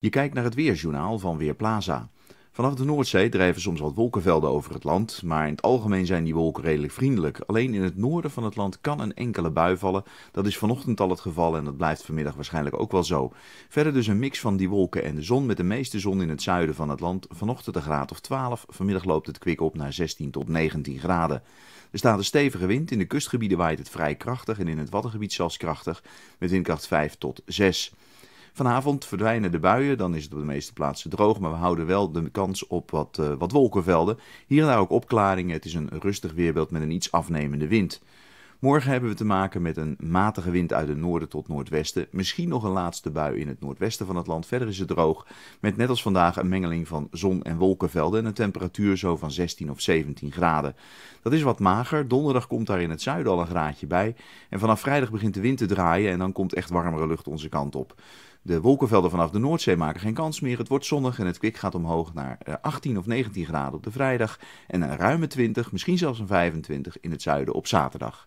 Je kijkt naar het weerjournaal van Weerplaza. Vanaf de Noordzee drijven soms wat wolkenvelden over het land, maar in het algemeen zijn die wolken redelijk vriendelijk. Alleen in het noorden van het land kan een enkele bui vallen. Dat is vanochtend al het geval en dat blijft vanmiddag waarschijnlijk ook wel zo. Verder dus een mix van die wolken en de zon met de meeste zon in het zuiden van het land. Vanochtend een graad of 12, vanmiddag loopt het kwik op naar 16 tot 19 graden. Er staat een stevige wind, in de kustgebieden waait het vrij krachtig en in het Waddengebied zelfs krachtig, met windkracht 5 tot 6. Vanavond verdwijnen de buien, dan is het op de meeste plaatsen droog, maar we houden wel de kans op wat, eh, wat wolkenvelden. Hier en daar ook opklaringen, het is een rustig weerbeeld met een iets afnemende wind. Morgen hebben we te maken met een matige wind uit het noorden tot noordwesten. Misschien nog een laatste bui in het noordwesten van het land. Verder is het droog. Met net als vandaag een mengeling van zon- en wolkenvelden. En een temperatuur zo van 16 of 17 graden. Dat is wat mager. Donderdag komt daar in het zuiden al een graadje bij. En vanaf vrijdag begint de wind te draaien. En dan komt echt warmere lucht onze kant op. De wolkenvelden vanaf de Noordzee maken geen kans meer. Het wordt zonnig en het kwik gaat omhoog naar 18 eh, of 19 graden op de vrijdag. En een ruime 20, misschien zelfs een 25 in het zuiden op zaterdag.